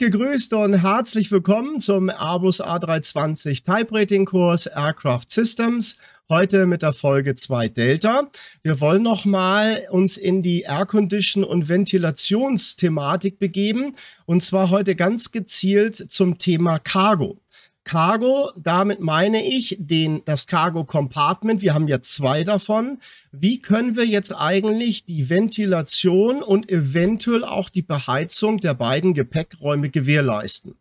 gegrüßt und herzlich willkommen zum Airbus A320 Type Rating Kurs Aircraft Systems. Heute mit der Folge 2 Delta. Wir wollen nochmal uns in die Air Condition und Ventilationsthematik begeben und zwar heute ganz gezielt zum Thema Cargo. Cargo, damit meine ich den, das Cargo Compartment. Wir haben ja zwei davon. Wie können wir jetzt eigentlich die Ventilation und eventuell auch die Beheizung der beiden Gepäckräume gewährleisten?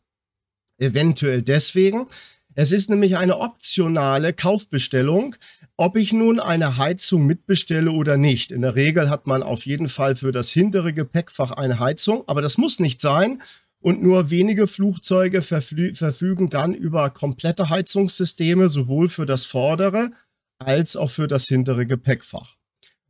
Eventuell deswegen. Es ist nämlich eine optionale Kaufbestellung, ob ich nun eine Heizung mitbestelle oder nicht. In der Regel hat man auf jeden Fall für das hintere Gepäckfach eine Heizung, aber das muss nicht sein und nur wenige Flugzeuge verfügen dann über komplette Heizungssysteme, sowohl für das vordere als auch für das hintere Gepäckfach.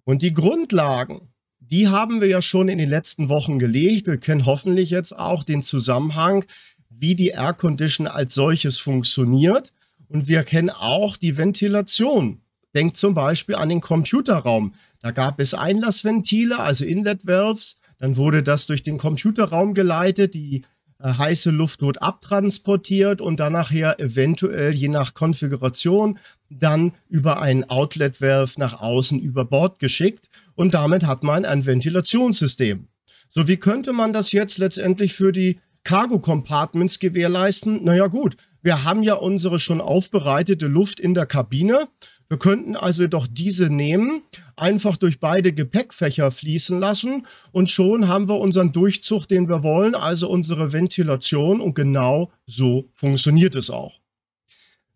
Und die Grundlagen, die haben wir ja schon in den letzten Wochen gelegt. Wir kennen hoffentlich jetzt auch den Zusammenhang, wie die Air Condition als solches funktioniert. Und wir kennen auch die Ventilation. Denkt zum Beispiel an den Computerraum. Da gab es Einlassventile, also Inlet Valves dann wurde das durch den Computerraum geleitet, die äh, heiße Luftnot abtransportiert und dann nachher eventuell je nach Konfiguration dann über einen Outlet-Valve nach außen über Bord geschickt und damit hat man ein Ventilationssystem. So, wie könnte man das jetzt letztendlich für die Cargo-Compartments gewährleisten? Naja gut, wir haben ja unsere schon aufbereitete Luft in der Kabine wir könnten also doch diese nehmen, einfach durch beide Gepäckfächer fließen lassen und schon haben wir unseren Durchzug, den wir wollen, also unsere Ventilation und genau so funktioniert es auch.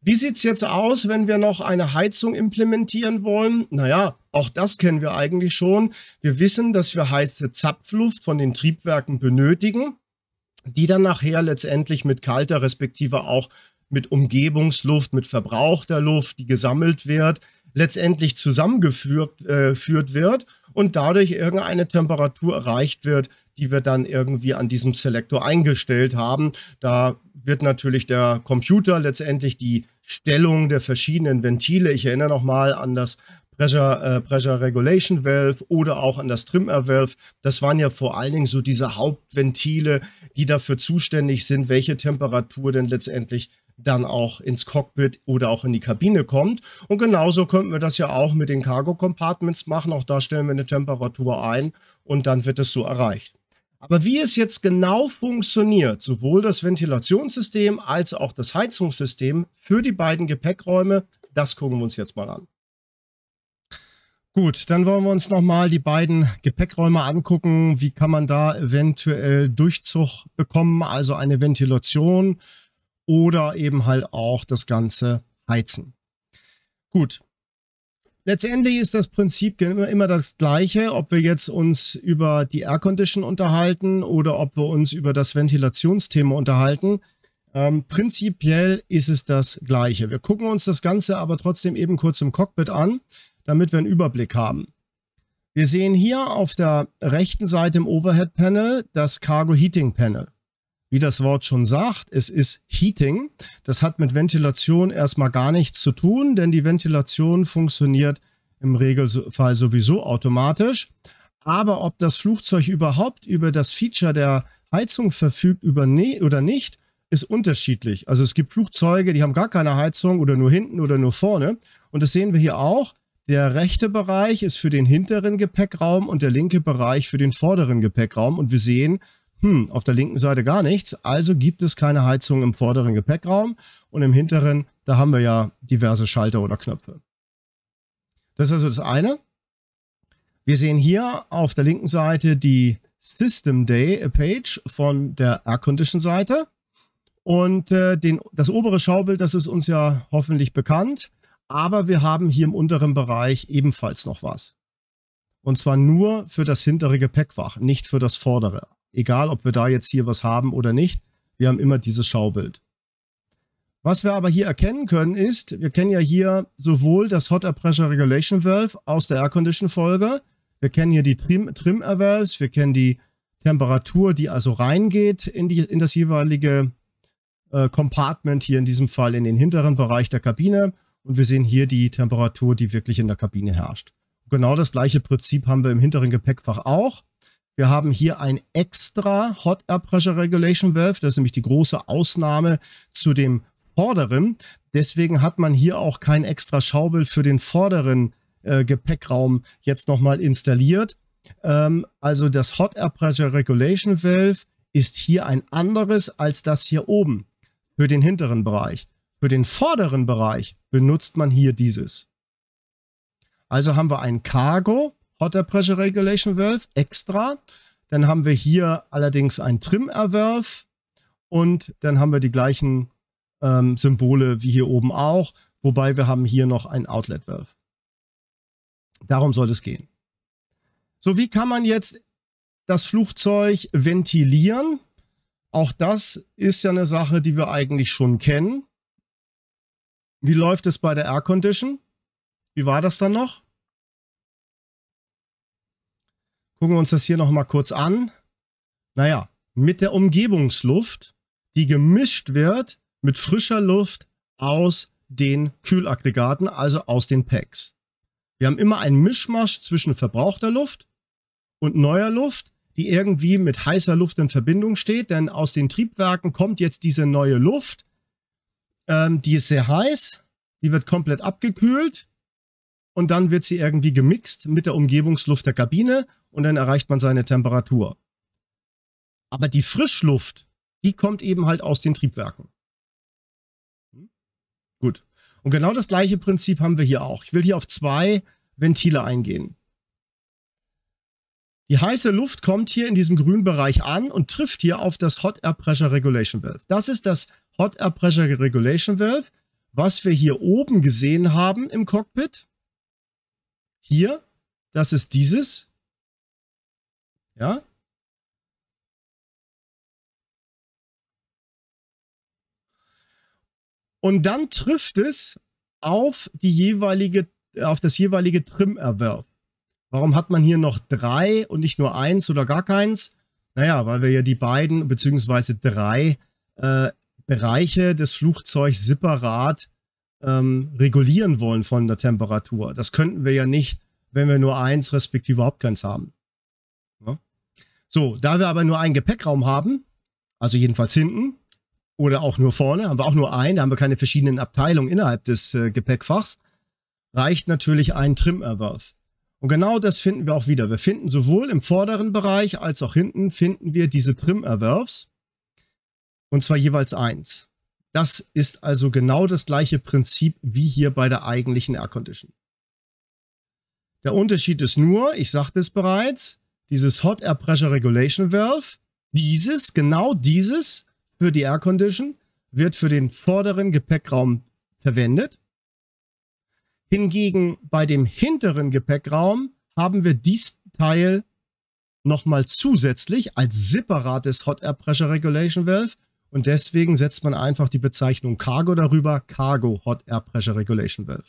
Wie sieht es jetzt aus, wenn wir noch eine Heizung implementieren wollen? Naja, auch das kennen wir eigentlich schon. Wir wissen, dass wir heiße Zapfluft von den Triebwerken benötigen, die dann nachher letztendlich mit kalter respektive auch mit Umgebungsluft, mit verbrauchter Luft, die gesammelt wird, letztendlich zusammengeführt äh, wird und dadurch irgendeine Temperatur erreicht wird, die wir dann irgendwie an diesem Selektor eingestellt haben. Da wird natürlich der Computer letztendlich die Stellung der verschiedenen Ventile, ich erinnere nochmal an das Pressure, äh, Pressure Regulation Valve oder auch an das Trimmer Valve. Das waren ja vor allen Dingen so diese Hauptventile, die dafür zuständig sind, welche Temperatur denn letztendlich dann auch ins Cockpit oder auch in die Kabine kommt. Und genauso könnten wir das ja auch mit den Cargo Compartments machen. Auch da stellen wir eine Temperatur ein und dann wird es so erreicht. Aber wie es jetzt genau funktioniert, sowohl das Ventilationssystem als auch das Heizungssystem für die beiden Gepäckräume, das gucken wir uns jetzt mal an. Gut, dann wollen wir uns nochmal die beiden Gepäckräume angucken. Wie kann man da eventuell Durchzug bekommen, also eine Ventilation oder eben halt auch das Ganze heizen. Gut. Letztendlich ist das Prinzip immer das gleiche, ob wir jetzt uns über die Air Condition unterhalten oder ob wir uns über das Ventilationsthema unterhalten. Ähm, prinzipiell ist es das gleiche. Wir gucken uns das Ganze aber trotzdem eben kurz im Cockpit an, damit wir einen Überblick haben. Wir sehen hier auf der rechten Seite im Overhead Panel das Cargo Heating Panel wie das Wort schon sagt, es ist Heating. Das hat mit Ventilation erstmal gar nichts zu tun, denn die Ventilation funktioniert im Regelfall sowieso automatisch. Aber ob das Flugzeug überhaupt über das Feature der Heizung verfügt über ne oder nicht, ist unterschiedlich. Also es gibt Flugzeuge, die haben gar keine Heizung oder nur hinten oder nur vorne. Und das sehen wir hier auch. Der rechte Bereich ist für den hinteren Gepäckraum und der linke Bereich für den vorderen Gepäckraum. Und wir sehen, hm, auf der linken Seite gar nichts, also gibt es keine Heizung im vorderen Gepäckraum und im hinteren, da haben wir ja diverse Schalter oder Knöpfe. Das ist also das eine. Wir sehen hier auf der linken Seite die System Day Page von der Air Condition Seite. Und äh, den, das obere Schaubild, das ist uns ja hoffentlich bekannt. Aber wir haben hier im unteren Bereich ebenfalls noch was. Und zwar nur für das hintere Gepäckfach, nicht für das vordere egal ob wir da jetzt hier was haben oder nicht, wir haben immer dieses Schaubild. Was wir aber hier erkennen können ist, wir kennen ja hier sowohl das Hot Air Pressure Regulation Valve aus der Air Condition Folge, wir kennen hier die Trim, Trim Air Valves, wir kennen die Temperatur, die also reingeht in, die, in das jeweilige äh, Compartment, hier in diesem Fall in den hinteren Bereich der Kabine und wir sehen hier die Temperatur, die wirklich in der Kabine herrscht. Genau das gleiche Prinzip haben wir im hinteren Gepäckfach auch. Wir haben hier ein extra Hot Air Pressure Regulation Valve. Das ist nämlich die große Ausnahme zu dem vorderen. Deswegen hat man hier auch kein extra Schaubild für den vorderen äh, Gepäckraum jetzt nochmal installiert. Ähm, also das Hot Air Pressure Regulation Valve ist hier ein anderes als das hier oben für den hinteren Bereich. Für den vorderen Bereich benutzt man hier dieses. Also haben wir ein Cargo Hot Air Pressure Regulation Valve extra. Dann haben wir hier allerdings ein Trim Air Valve und dann haben wir die gleichen ähm, Symbole wie hier oben auch, wobei wir haben hier noch ein Outlet Valve. Darum soll es gehen. So, wie kann man jetzt das Flugzeug ventilieren? Auch das ist ja eine Sache, die wir eigentlich schon kennen. Wie läuft es bei der Air Condition? Wie war das dann noch? Gucken wir uns das hier nochmal kurz an. Naja, mit der Umgebungsluft, die gemischt wird mit frischer Luft aus den Kühlaggregaten, also aus den Packs. Wir haben immer einen Mischmasch zwischen verbrauchter Luft und neuer Luft, die irgendwie mit heißer Luft in Verbindung steht, denn aus den Triebwerken kommt jetzt diese neue Luft. Ähm, die ist sehr heiß, die wird komplett abgekühlt und dann wird sie irgendwie gemixt mit der Umgebungsluft der Kabine und dann erreicht man seine Temperatur. Aber die Frischluft, die kommt eben halt aus den Triebwerken. Hm? Gut. Und genau das gleiche Prinzip haben wir hier auch. Ich will hier auf zwei Ventile eingehen. Die heiße Luft kommt hier in diesem grünen Bereich an und trifft hier auf das Hot Air Pressure Regulation Valve. Das ist das Hot Air Pressure Regulation Valve, was wir hier oben gesehen haben im Cockpit. Hier, das ist dieses. Ja? Und dann trifft es auf die jeweilige, auf das jeweilige Trimmerwerb. Warum hat man hier noch drei und nicht nur eins oder gar keins? Naja, weil wir ja die beiden bzw. drei äh, Bereiche des Flugzeugs separat ähm, regulieren wollen von der Temperatur. Das könnten wir ja nicht, wenn wir nur eins respektive überhaupt keins haben. So, da wir aber nur einen Gepäckraum haben, also jedenfalls hinten oder auch nur vorne, haben wir auch nur einen, da haben wir keine verschiedenen Abteilungen innerhalb des äh, Gepäckfachs, reicht natürlich ein Trimmerwerf. Und genau das finden wir auch wieder. Wir finden sowohl im vorderen Bereich als auch hinten finden wir diese Trimmerwerfs und zwar jeweils eins. Das ist also genau das gleiche Prinzip wie hier bei der eigentlichen Air Condition. Der Unterschied ist nur, ich sagte es bereits, dieses Hot Air Pressure Regulation Valve, dieses, genau dieses für die Air Condition wird für den vorderen Gepäckraum verwendet. Hingegen bei dem hinteren Gepäckraum haben wir dies Teil nochmal zusätzlich als separates Hot Air Pressure Regulation Valve und deswegen setzt man einfach die Bezeichnung Cargo darüber, Cargo Hot Air Pressure Regulation Valve.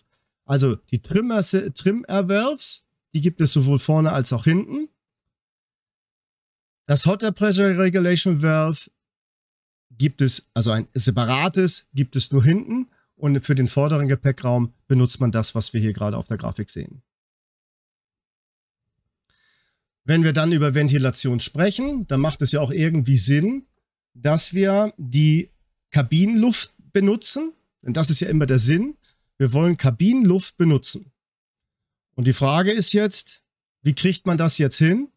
Also die Trim Air Valves, die gibt es sowohl vorne als auch hinten das Hot Air Pressure Regulation Valve gibt es, also ein separates, gibt es nur hinten und für den vorderen Gepäckraum benutzt man das, was wir hier gerade auf der Grafik sehen. Wenn wir dann über Ventilation sprechen, dann macht es ja auch irgendwie Sinn, dass wir die Kabinenluft benutzen, denn das ist ja immer der Sinn. Wir wollen Kabinenluft benutzen. Und die Frage ist jetzt, wie kriegt man das jetzt hin?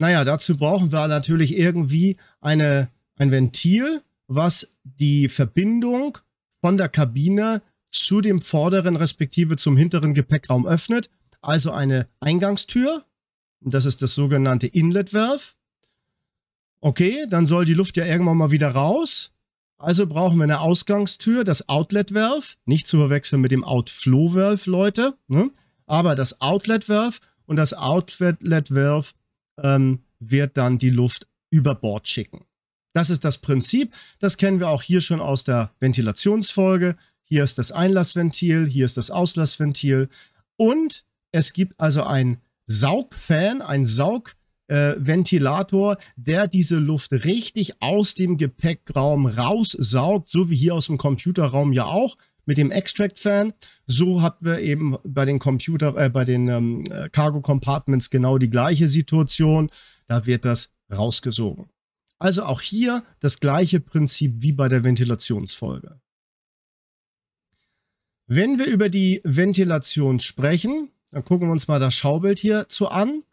Naja, dazu brauchen wir natürlich irgendwie eine, ein Ventil, was die Verbindung von der Kabine zu dem vorderen respektive zum hinteren Gepäckraum öffnet. Also eine Eingangstür. Und das ist das sogenannte Inlet Valve. Okay, dann soll die Luft ja irgendwann mal wieder raus. Also brauchen wir eine Ausgangstür, das Outlet Valve. Nicht zu verwechseln mit dem Outflow Valve, Leute. Ne? Aber das Outlet Valve und das Outlet Valve ähm, wird dann die Luft über Bord schicken. Das ist das Prinzip. Das kennen wir auch hier schon aus der Ventilationsfolge. Hier ist das Einlassventil, hier ist das Auslassventil. Und es gibt also einen Saugfan, einen Saugventilator, äh, der diese Luft richtig aus dem Gepäckraum raussaugt, so wie hier aus dem Computerraum ja auch mit dem Extract-Fan. So hatten wir eben bei den Computer, äh, bei den ähm, äh, Cargo Compartments genau die gleiche Situation. Da wird das rausgesogen. Also auch hier das gleiche Prinzip wie bei der Ventilationsfolge. Wenn wir über die Ventilation sprechen, dann gucken wir uns mal das Schaubild hierzu an.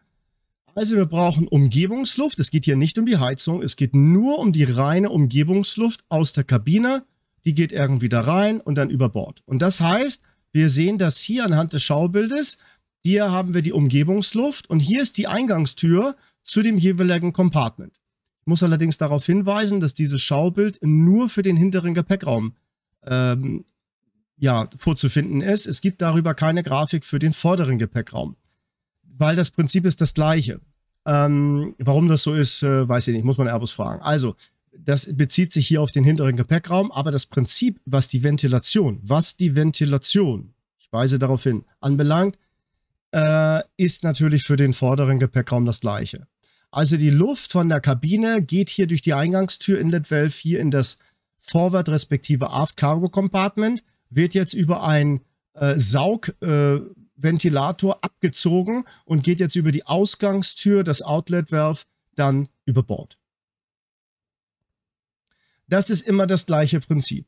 Also wir brauchen Umgebungsluft. Es geht hier nicht um die Heizung. Es geht nur um die reine Umgebungsluft aus der Kabine die geht irgendwie da rein und dann über Bord. Und das heißt, wir sehen das hier anhand des Schaubildes. Hier haben wir die Umgebungsluft und hier ist die Eingangstür zu dem jeweiligen Compartment. Ich muss allerdings darauf hinweisen, dass dieses Schaubild nur für den hinteren Gepäckraum ähm, ja, vorzufinden ist. Es gibt darüber keine Grafik für den vorderen Gepäckraum, weil das Prinzip ist das gleiche. Ähm, warum das so ist, äh, weiß ich nicht, muss man Airbus fragen. Also, das bezieht sich hier auf den hinteren Gepäckraum, aber das Prinzip, was die Ventilation, was die Ventilation, ich weise darauf hin, anbelangt, äh, ist natürlich für den vorderen Gepäckraum das gleiche. Also die Luft von der Kabine geht hier durch die Eingangstür in Let Valve hier in das Forward respektive Aft Cargo Compartment, wird jetzt über einen äh, Saugventilator äh, abgezogen und geht jetzt über die Ausgangstür, das Outlet Valve, dann über Bord. Das ist immer das gleiche Prinzip.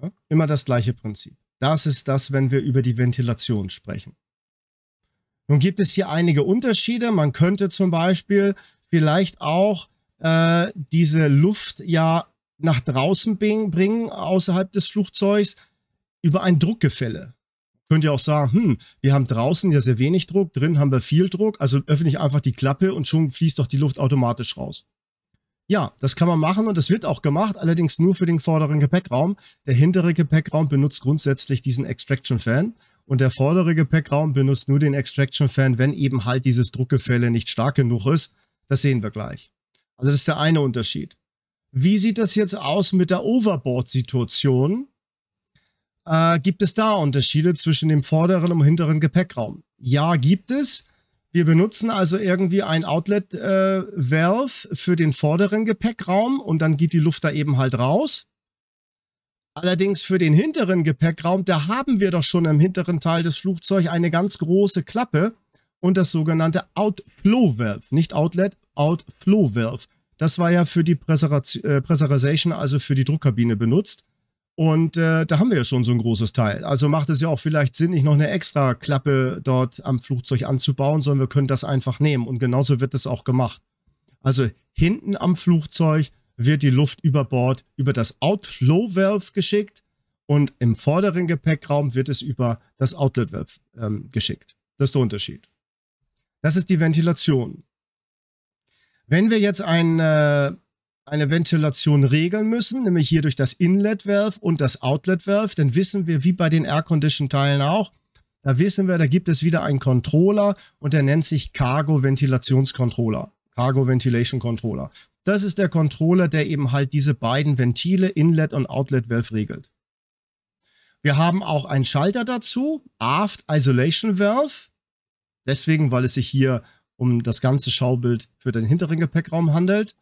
Ne? Immer das gleiche Prinzip. Das ist das, wenn wir über die Ventilation sprechen. Nun gibt es hier einige Unterschiede. Man könnte zum Beispiel vielleicht auch äh, diese Luft ja nach draußen bringen, außerhalb des Flugzeugs, über ein Druckgefälle. Könnt ihr auch sagen, hm, wir haben draußen ja sehr wenig Druck, drin haben wir viel Druck, also öffne ich einfach die Klappe und schon fließt doch die Luft automatisch raus. Ja, das kann man machen und das wird auch gemacht, allerdings nur für den vorderen Gepäckraum. Der hintere Gepäckraum benutzt grundsätzlich diesen Extraction Fan und der vordere Gepäckraum benutzt nur den Extraction Fan, wenn eben halt dieses Druckgefälle nicht stark genug ist. Das sehen wir gleich. Also das ist der eine Unterschied. Wie sieht das jetzt aus mit der Overboard-Situation? Äh, gibt es da Unterschiede zwischen dem vorderen und hinteren Gepäckraum? Ja, gibt es. Wir benutzen also irgendwie ein Outlet-Valve äh, für den vorderen Gepäckraum und dann geht die Luft da eben halt raus. Allerdings für den hinteren Gepäckraum, da haben wir doch schon im hinteren Teil des Flugzeugs eine ganz große Klappe und das sogenannte Outflow Valve, nicht Outlet, Outflow Valve. Das war ja für die Pressurization, äh, also für die Druckkabine benutzt. Und äh, da haben wir ja schon so ein großes Teil. Also macht es ja auch vielleicht Sinn, nicht noch eine extra Klappe dort am Flugzeug anzubauen, sondern wir können das einfach nehmen. Und genauso wird es auch gemacht. Also hinten am Flugzeug wird die Luft über Bord über das Outflow Valve geschickt und im vorderen Gepäckraum wird es über das Outlet Valve ähm, geschickt. Das ist der Unterschied. Das ist die Ventilation. Wenn wir jetzt ein äh, eine Ventilation regeln müssen, nämlich hier durch das Inlet Valve und das Outlet Valve. Dann wissen wir, wie bei den Air Condition Teilen auch, da wissen wir, da gibt es wieder einen Controller und der nennt sich Cargo Ventilationscontroller. Cargo Ventilation Controller. Das ist der Controller, der eben halt diese beiden Ventile, Inlet und Outlet Valve regelt. Wir haben auch einen Schalter dazu, Aft Isolation Valve. Deswegen, weil es sich hier um das ganze Schaubild für den hinteren Gepäckraum handelt.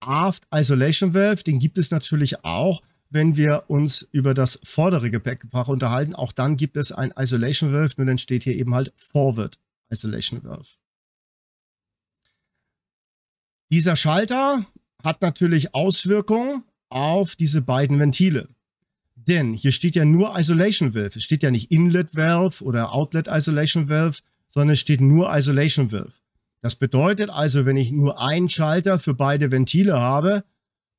Aft Isolation Valve, den gibt es natürlich auch, wenn wir uns über das vordere Gepäckfach unterhalten. Auch dann gibt es ein Isolation Valve, nur dann steht hier eben halt Forward Isolation Valve. Dieser Schalter hat natürlich Auswirkungen auf diese beiden Ventile. Denn hier steht ja nur Isolation Valve. Es steht ja nicht Inlet Valve oder Outlet Isolation Valve, sondern es steht nur Isolation Valve. Das bedeutet also, wenn ich nur einen Schalter für beide Ventile habe,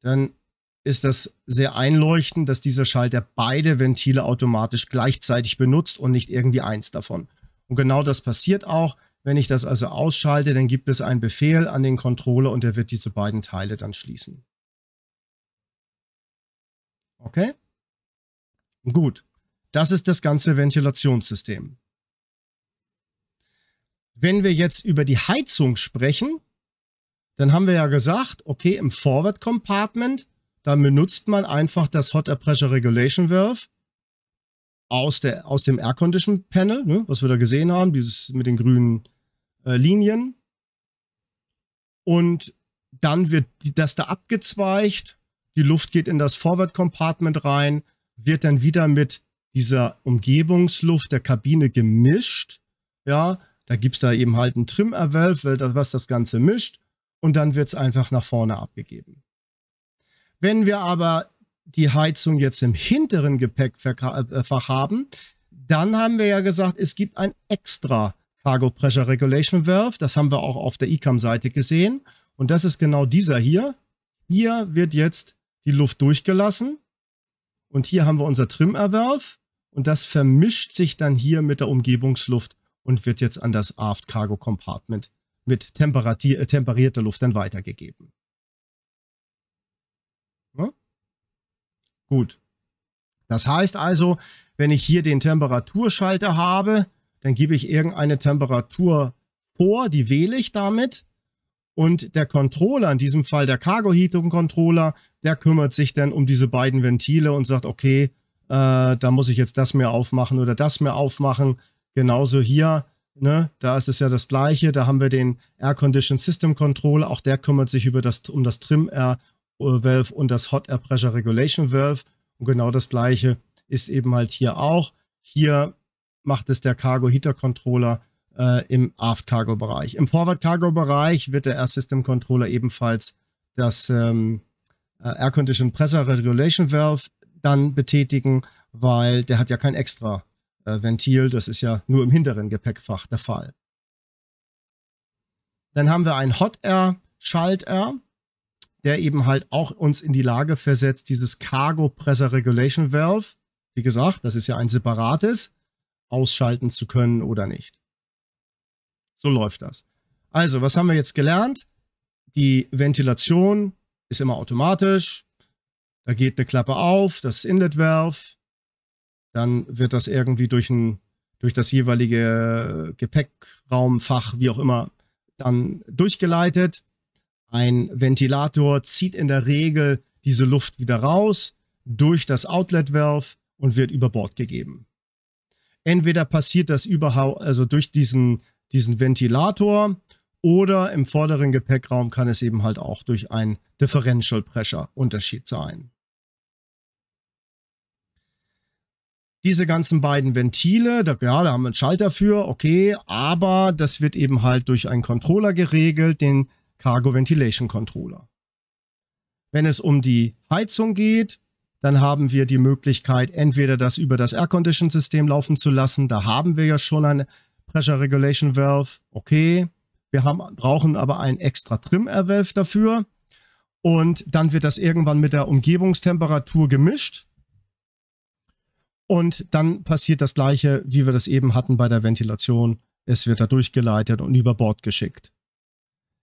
dann ist das sehr einleuchtend, dass dieser Schalter beide Ventile automatisch gleichzeitig benutzt und nicht irgendwie eins davon. Und genau das passiert auch. Wenn ich das also ausschalte, dann gibt es einen Befehl an den Controller und der wird diese beiden Teile dann schließen. Okay? Gut. Das ist das ganze Ventilationssystem. Wenn wir jetzt über die Heizung sprechen, dann haben wir ja gesagt, okay, im Forward Compartment, dann benutzt man einfach das Hot Air Pressure Regulation Valve aus, der, aus dem Air Condition Panel, ne, was wir da gesehen haben, dieses mit den grünen äh, Linien. Und dann wird das da abgezweigt, die Luft geht in das Forward Compartment rein, wird dann wieder mit dieser Umgebungsluft der Kabine gemischt, ja, da gibt es da eben halt einen Trimmerwelf, was das Ganze mischt und dann wird es einfach nach vorne abgegeben. Wenn wir aber die Heizung jetzt im hinteren Gepäckfach haben, dann haben wir ja gesagt, es gibt ein extra Cargo Pressure Regulation Valve. Das haben wir auch auf der ICAM-Seite e gesehen. Und das ist genau dieser hier. Hier wird jetzt die Luft durchgelassen. Und hier haben wir unser Trimmerwerf. Und das vermischt sich dann hier mit der Umgebungsluft und wird jetzt an das Aft Cargo Compartment mit äh, temperierter Luft dann weitergegeben. Ja? Gut. Das heißt also, wenn ich hier den Temperaturschalter habe, dann gebe ich irgendeine Temperatur vor, die wähle ich damit. Und der Controller, in diesem Fall der Cargo Heating Controller, der kümmert sich dann um diese beiden Ventile und sagt, okay, äh, da muss ich jetzt das mehr aufmachen oder das mehr aufmachen. Genauso hier, ne, da ist es ja das gleiche. Da haben wir den Air Condition System Control. Auch der kümmert sich über das, um das Trim Air äh, Valve und das Hot Air Pressure Regulation Valve. Und genau das gleiche ist eben halt hier auch. Hier macht es der Cargo Heater Controller äh, im Aft Cargo Bereich. Im Forward Cargo Bereich wird der Air System Controller ebenfalls das ähm, äh, Air Condition Pressure Regulation Valve dann betätigen, weil der hat ja kein extra äh, Ventil. Das ist ja nur im hinteren Gepäckfach der Fall. Dann haben wir einen Hot Air Schalter, der eben halt auch uns in die Lage versetzt, dieses Cargo Presser Regulation Valve, wie gesagt, das ist ja ein separates, ausschalten zu können oder nicht. So läuft das. Also, was haben wir jetzt gelernt? Die Ventilation ist immer automatisch. Da geht eine Klappe auf, das Inlet Valve, dann wird das irgendwie durch, ein, durch das jeweilige Gepäckraumfach, wie auch immer, dann durchgeleitet. Ein Ventilator zieht in der Regel diese Luft wieder raus durch das Outlet Valve und wird über Bord gegeben. Entweder passiert das überhaupt, also durch diesen, diesen Ventilator oder im vorderen Gepäckraum kann es eben halt auch durch einen Differential Pressure Unterschied sein. diese ganzen beiden Ventile, da, ja, da haben wir einen Schalter für, okay, aber das wird eben halt durch einen Controller geregelt, den Cargo Ventilation Controller. Wenn es um die Heizung geht, dann haben wir die Möglichkeit, entweder das über das Air Condition System laufen zu lassen, da haben wir ja schon eine Pressure Regulation Valve, okay, wir haben, brauchen aber einen extra Trim Air Valve dafür und dann wird das irgendwann mit der Umgebungstemperatur gemischt und dann passiert das Gleiche, wie wir das eben hatten bei der Ventilation. Es wird da durchgeleitet und über Bord geschickt.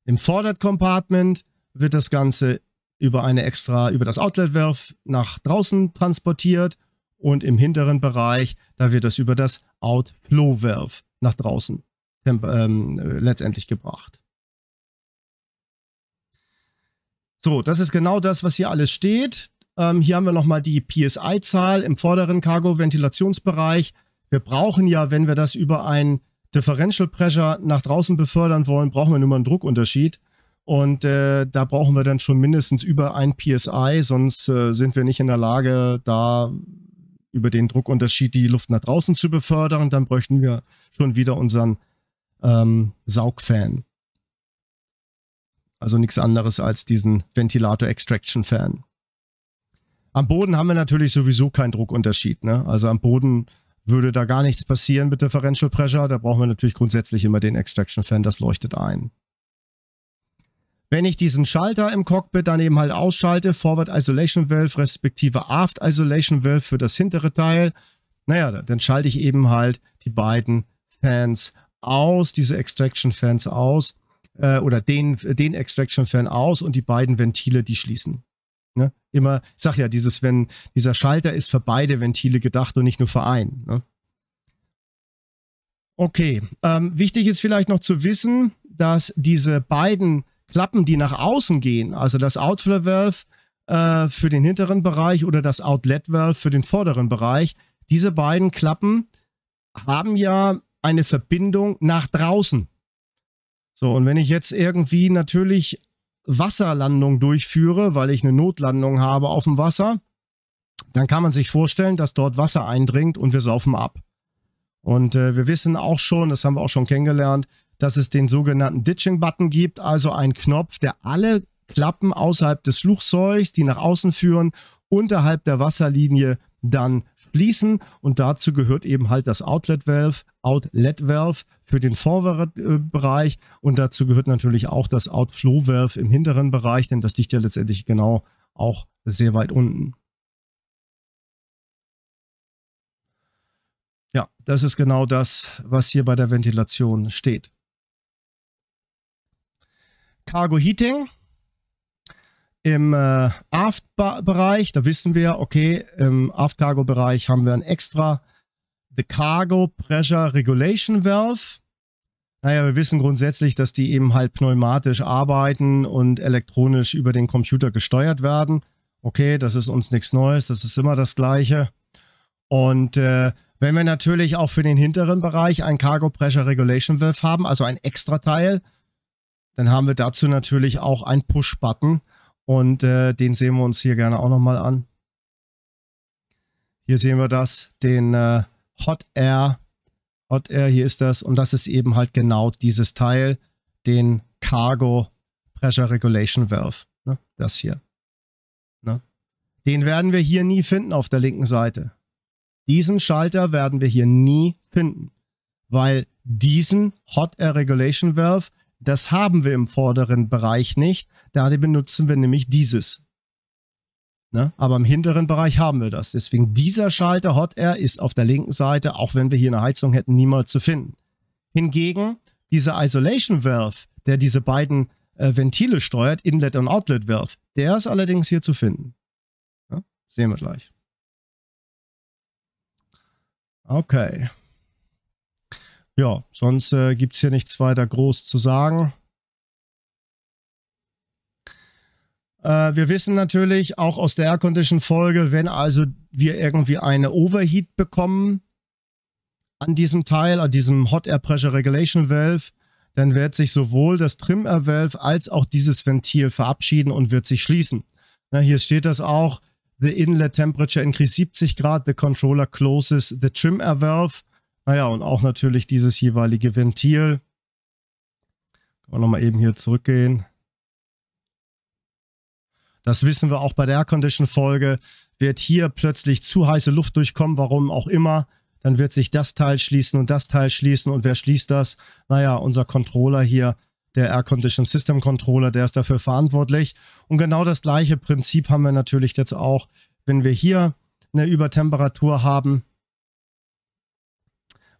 Im Forward Compartment wird das Ganze über eine extra, über das Outlet Valve nach draußen transportiert und im hinteren Bereich, da wird das über das Outflow Valve nach draußen ähm, letztendlich gebracht. So, das ist genau das, was hier alles steht. Ähm, hier haben wir nochmal die PSI-Zahl im vorderen Cargo-Ventilationsbereich. Wir brauchen ja, wenn wir das über ein Differential Pressure nach draußen befördern wollen, brauchen wir nur mal einen Druckunterschied. Und äh, da brauchen wir dann schon mindestens über ein PSI, sonst äh, sind wir nicht in der Lage, da über den Druckunterschied die Luft nach draußen zu befördern. Dann bräuchten wir schon wieder unseren ähm, Saugfan. Also nichts anderes als diesen Ventilator Extraction Fan. Am Boden haben wir natürlich sowieso keinen Druckunterschied. Ne? Also am Boden würde da gar nichts passieren mit Differential Pressure. Da brauchen wir natürlich grundsätzlich immer den Extraction Fan, das leuchtet ein. Wenn ich diesen Schalter im Cockpit dann eben halt ausschalte, Forward Isolation Valve respektive Aft Isolation Valve für das hintere Teil, naja, dann schalte ich eben halt die beiden Fans aus, diese Extraction Fans aus äh, oder den, den Extraction Fan aus und die beiden Ventile, die schließen. Ne? Immer, ich sag ja, dieses, wenn dieser Schalter ist für beide Ventile gedacht und nicht nur für einen. Ne? Okay, ähm, wichtig ist vielleicht noch zu wissen, dass diese beiden Klappen, die nach außen gehen, also das Outflow Valve äh, für den hinteren Bereich oder das Outlet Valve für den vorderen Bereich, diese beiden Klappen haben ja eine Verbindung nach draußen. So, und wenn ich jetzt irgendwie natürlich Wasserlandung durchführe, weil ich eine Notlandung habe auf dem Wasser, dann kann man sich vorstellen, dass dort Wasser eindringt und wir saufen ab. Und äh, wir wissen auch schon, das haben wir auch schon kennengelernt, dass es den sogenannten Ditching-Button gibt, also einen Knopf, der alle Klappen außerhalb des Flugzeugs, die nach außen führen, unterhalb der Wasserlinie dann schließen. Und dazu gehört eben halt das Outlet Valve, Outlet Valve für den vorderen äh, Bereich. Und dazu gehört natürlich auch das Outflow Valve im hinteren Bereich, denn das liegt ja letztendlich genau auch sehr weit unten. Ja, das ist genau das, was hier bei der Ventilation steht. Cargo Heating im äh, Aft-Bereich, da wissen wir, okay, im Aft-Cargo-Bereich haben wir ein extra The Cargo Pressure Regulation Valve. Naja, wir wissen grundsätzlich, dass die eben halt pneumatisch arbeiten und elektronisch über den Computer gesteuert werden. Okay, das ist uns nichts Neues, das ist immer das Gleiche. Und äh, wenn wir natürlich auch für den hinteren Bereich ein Cargo Pressure Regulation Valve haben, also ein extra Teil, dann haben wir dazu natürlich auch ein Push-Button, und äh, den sehen wir uns hier gerne auch nochmal an. Hier sehen wir das, den äh, Hot Air. Hot Air, hier ist das. Und das ist eben halt genau dieses Teil, den Cargo Pressure Regulation Valve. Ne? Das hier. Ne? Den werden wir hier nie finden auf der linken Seite. Diesen Schalter werden wir hier nie finden, weil diesen Hot Air Regulation Valve das haben wir im vorderen Bereich nicht. Da benutzen wir nämlich dieses. Ne? Aber im hinteren Bereich haben wir das. Deswegen dieser Schalter Hot Air ist auf der linken Seite, auch wenn wir hier eine Heizung hätten, niemals zu finden. Hingegen dieser Isolation Valve, der diese beiden äh, Ventile steuert, Inlet und Outlet Valve, der ist allerdings hier zu finden. Ja? Sehen wir gleich. Okay. Ja, sonst äh, gibt es hier nichts weiter groß zu sagen. Äh, wir wissen natürlich auch aus der Air Condition Folge, wenn also wir irgendwie eine Overheat bekommen an diesem Teil, an diesem Hot Air Pressure Regulation Valve, dann wird sich sowohl das Trim Air Valve als auch dieses Ventil verabschieden und wird sich schließen. Na, hier steht das auch. The inlet temperature increase 70 Grad. The controller closes the trim air valve. Naja, und auch natürlich dieses jeweilige Ventil. Können wir nochmal eben hier zurückgehen. Das wissen wir auch bei der Aircondition-Folge. Wird hier plötzlich zu heiße Luft durchkommen, warum auch immer, dann wird sich das Teil schließen und das Teil schließen. Und wer schließt das? Naja, unser Controller hier, der Air Condition System Controller, der ist dafür verantwortlich. Und genau das gleiche Prinzip haben wir natürlich jetzt auch, wenn wir hier eine Übertemperatur haben,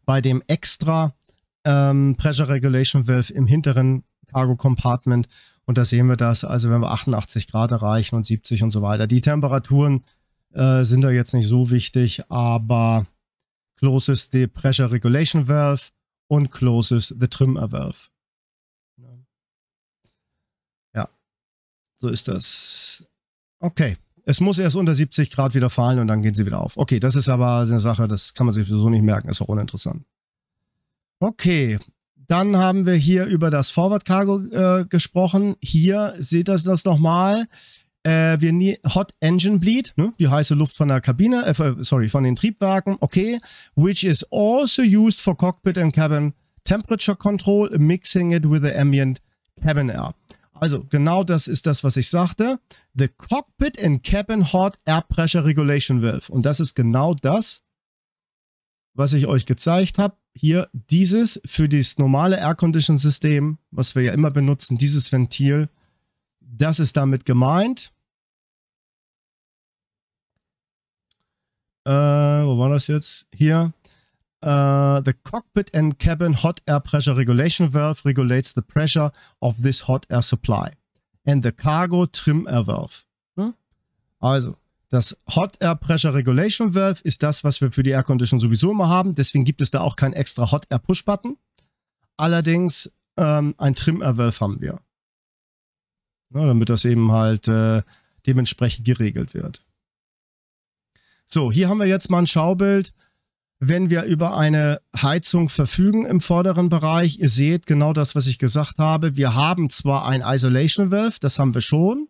bei dem extra ähm, Pressure Regulation Valve im hinteren Cargo Compartment. Und da sehen wir das, also wenn wir 88 Grad erreichen und 70 und so weiter. Die Temperaturen äh, sind da jetzt nicht so wichtig, aber closes the Pressure Regulation Valve und closes the Trimmer Valve. Ja, so ist das. Okay. Es muss erst unter 70 Grad wieder fallen und dann gehen sie wieder auf. Okay, das ist aber eine Sache, das kann man sich sowieso nicht merken, ist auch uninteressant. Okay, dann haben wir hier über das Forward Cargo äh, gesprochen. Hier seht ihr das nochmal. Äh, wir nie Hot Engine Bleed, ne? die heiße Luft von der Kabine, äh, sorry, von den Triebwerken, okay, which is also used for cockpit and cabin temperature control, mixing it with the ambient cabin air. Also genau das ist das, was ich sagte. The Cockpit and Cabin Hot Air Pressure Regulation Valve. Und das ist genau das, was ich euch gezeigt habe. Hier dieses für das normale Air Condition System, was wir ja immer benutzen, dieses Ventil, das ist damit gemeint. Äh, wo war das jetzt? Hier. Uh, the cockpit and cabin hot air pressure regulation valve regulates the pressure of this hot air supply. And the cargo trim air valve. Hm? Also, das Hot Air Pressure Regulation Valve ist das, was wir für die Air Condition sowieso immer haben. Deswegen gibt es da auch keinen extra Hot Air Push Button. Allerdings ähm, ein Trim Air Valve haben wir. Na, damit das eben halt äh, dementsprechend geregelt wird. So, hier haben wir jetzt mal ein Schaubild wenn wir über eine Heizung verfügen im vorderen Bereich. Ihr seht genau das, was ich gesagt habe. Wir haben zwar ein Isolation Valve, das haben wir schon,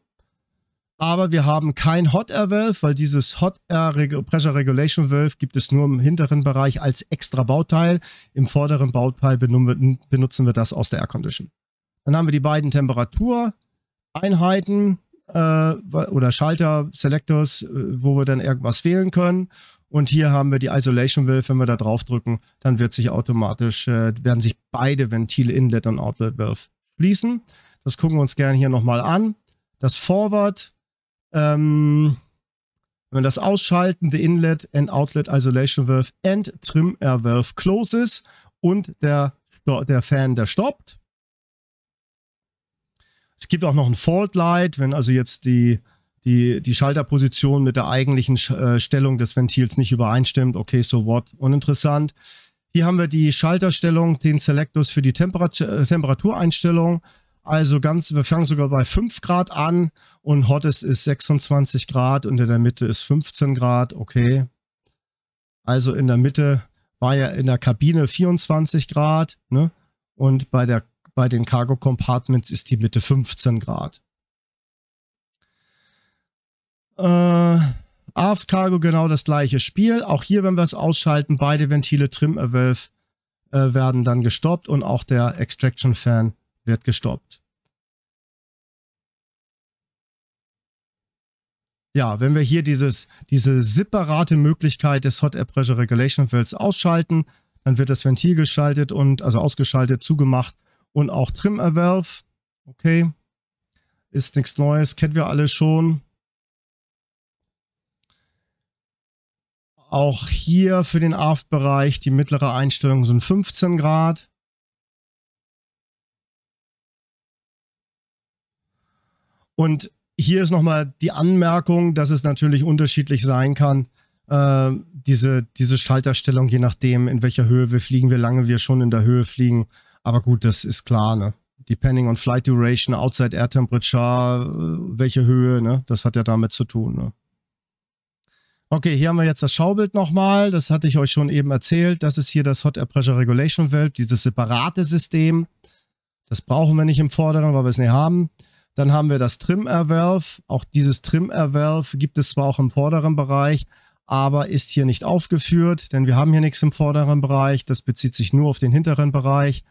aber wir haben kein Hot Air Valve, weil dieses Hot Air Pressure Regulation Valve gibt es nur im hinteren Bereich als extra Bauteil. Im vorderen Bauteil benutzen wir das aus der Air Condition. Dann haben wir die beiden Temperatureinheiten äh, oder Schalter, Selectors, äh, wo wir dann irgendwas wählen können. Und hier haben wir die Isolation Valve, wenn wir da drauf drücken, dann wird sich automatisch, äh, werden sich beide Ventile Inlet und Outlet Valve schließen. Das gucken wir uns gerne hier nochmal an. Das Forward, ähm, wenn wir das ausschalten, the Inlet and Outlet Isolation Valve and Trim Air Valve closes und der, der Fan, der stoppt. Es gibt auch noch ein Fault Light, wenn also jetzt die die, die Schalterposition mit der eigentlichen äh, Stellung des Ventils nicht übereinstimmt, okay, so what, uninteressant. Hier haben wir die Schalterstellung, den Selectus für die Temperat äh, Temperatureinstellung. Also ganz, wir fangen sogar bei 5 Grad an und Hottest ist 26 Grad und in der Mitte ist 15 Grad, okay. Also in der Mitte war ja in der Kabine 24 Grad, ne? Und bei der bei den Cargo Compartments ist die Mitte 15 Grad. Äh, AF Cargo genau das gleiche Spiel. Auch hier, wenn wir es ausschalten, beide Ventile Trim Valve äh, werden dann gestoppt und auch der Extraction Fan wird gestoppt. Ja, wenn wir hier dieses, diese separate Möglichkeit des Hot Air Pressure Regulation Valves ausschalten, dann wird das Ventil geschaltet und also ausgeschaltet, zugemacht und auch Trim Valve. Okay, ist nichts Neues, kennen wir alle schon. auch hier für den AF-Bereich die mittlere Einstellung sind 15 Grad. Und hier ist nochmal die Anmerkung, dass es natürlich unterschiedlich sein kann, äh, diese, diese Schalterstellung, je nachdem, in welcher Höhe wir fliegen, wie lange wir schon in der Höhe fliegen. Aber gut, das ist klar, ne? Depending on Flight Duration, Outside Air Temperature, äh, welche Höhe, ne? Das hat ja damit zu tun, ne? Okay, hier haben wir jetzt das Schaubild nochmal. Das hatte ich euch schon eben erzählt. Das ist hier das Hot Air Pressure Regulation Valve, dieses separate System. Das brauchen wir nicht im Vorderen, weil wir es nicht haben. Dann haben wir das Trim Air Valve. Auch dieses Trim Air Valve gibt es zwar auch im vorderen Bereich, aber ist hier nicht aufgeführt, denn wir haben hier nichts im vorderen Bereich. Das bezieht sich nur auf den hinteren Bereich.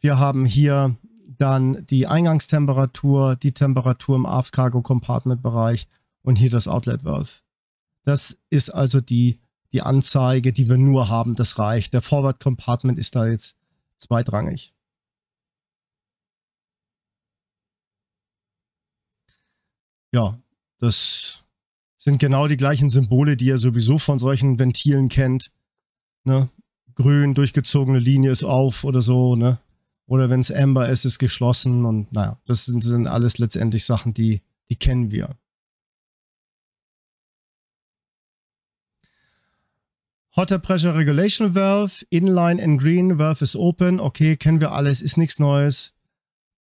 Wir haben hier dann die Eingangstemperatur, die Temperatur im Aft Cargo Compartment Bereich und hier das Outlet Valve. Das ist also die, die Anzeige, die wir nur haben. Das reicht. Der Forward Compartment ist da jetzt zweitrangig. Ja, das sind genau die gleichen Symbole, die ihr sowieso von solchen Ventilen kennt. Ne? Grün, durchgezogene Linie ist auf oder so. Ne? Oder wenn es Amber ist, ist geschlossen. Und naja, das sind, sind alles letztendlich Sachen, die, die kennen wir. Hotter Pressure Regulation Valve, Inline and Green, Valve is open. Okay, kennen wir alles, ist nichts Neues.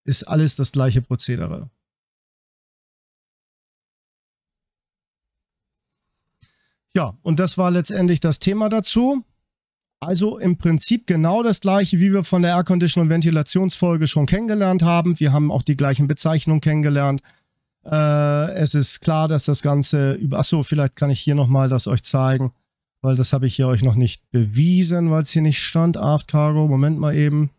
Ist alles das gleiche Prozedere. Ja, und das war letztendlich das Thema dazu. Also im Prinzip genau das gleiche, wie wir von der Air Condition und Ventilationsfolge schon kennengelernt haben. Wir haben auch die gleichen Bezeichnungen kennengelernt. Äh, es ist klar, dass das Ganze über. Achso, vielleicht kann ich hier nochmal das euch zeigen weil das habe ich hier euch noch nicht bewiesen, weil es hier nicht stand. Aft Cargo, Moment mal eben.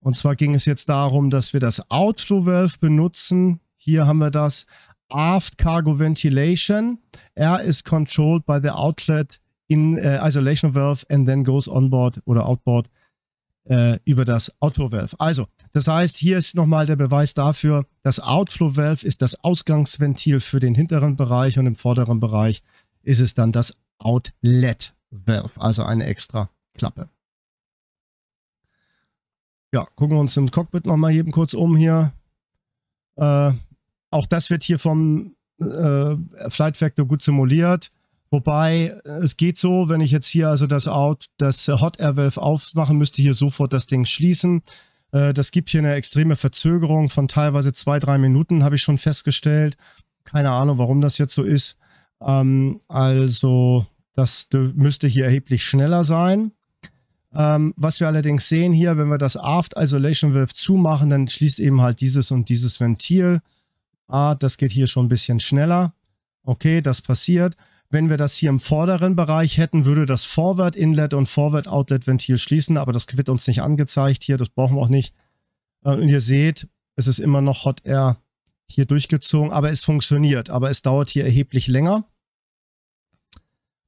Und zwar ging es jetzt darum, dass wir das Outflow Valve benutzen. Hier haben wir das Aft Cargo Ventilation. R is controlled by the outlet in äh, Isolation Valve and then goes onboard oder outboard äh, über das Outflow Valve. Also, das heißt, hier ist nochmal der Beweis dafür, das Outflow Valve ist das Ausgangsventil für den hinteren Bereich und im vorderen Bereich ist es dann das Outlet Valve, also eine extra Klappe. Ja, gucken wir uns im Cockpit nochmal eben kurz um hier. Äh, auch das wird hier vom äh, Flight Factor gut simuliert. Wobei, es geht so, wenn ich jetzt hier also das Out, das Hot Air Valve aufmache, müsste, hier sofort das Ding schließen. Äh, das gibt hier eine extreme Verzögerung von teilweise zwei, drei Minuten, habe ich schon festgestellt. Keine Ahnung, warum das jetzt so ist. Ähm, also, das müsste hier erheblich schneller sein. Ähm, was wir allerdings sehen hier, wenn wir das Aft Isolation Valve zumachen, dann schließt eben halt dieses und dieses Ventil. Ah, das geht hier schon ein bisschen schneller. Okay, das passiert. Wenn wir das hier im vorderen Bereich hätten, würde das Forward Inlet und Forward Outlet Ventil schließen, aber das wird uns nicht angezeigt hier, das brauchen wir auch nicht. Äh, und ihr seht, es ist immer noch Hot Air hier durchgezogen, aber es funktioniert, aber es dauert hier erheblich länger.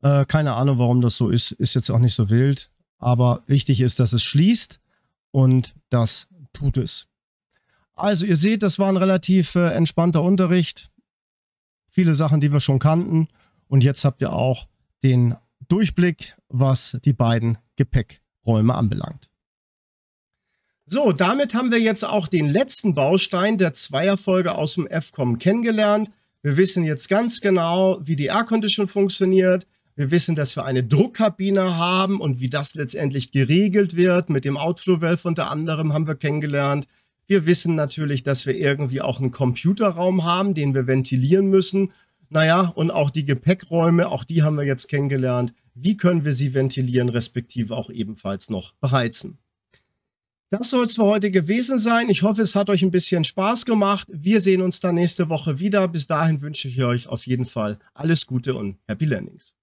Äh, keine Ahnung, warum das so ist, ist jetzt auch nicht so wild. Aber wichtig ist, dass es schließt und das tut es. Also ihr seht, das war ein relativ äh, entspannter Unterricht. Viele Sachen, die wir schon kannten. Und jetzt habt ihr auch den Durchblick, was die beiden Gepäckräume anbelangt. So, damit haben wir jetzt auch den letzten Baustein der Zweierfolge aus dem FCOM kennengelernt. Wir wissen jetzt ganz genau, wie die Air Condition funktioniert. Wir wissen, dass wir eine Druckkabine haben und wie das letztendlich geregelt wird. Mit dem Outflow-Valve unter anderem haben wir kennengelernt. Wir wissen natürlich, dass wir irgendwie auch einen Computerraum haben, den wir ventilieren müssen. Naja, und auch die Gepäckräume, auch die haben wir jetzt kennengelernt. Wie können wir sie ventilieren, respektive auch ebenfalls noch beheizen? Das soll es für heute gewesen sein. Ich hoffe, es hat euch ein bisschen Spaß gemacht. Wir sehen uns dann nächste Woche wieder. Bis dahin wünsche ich euch auf jeden Fall alles Gute und Happy Landings.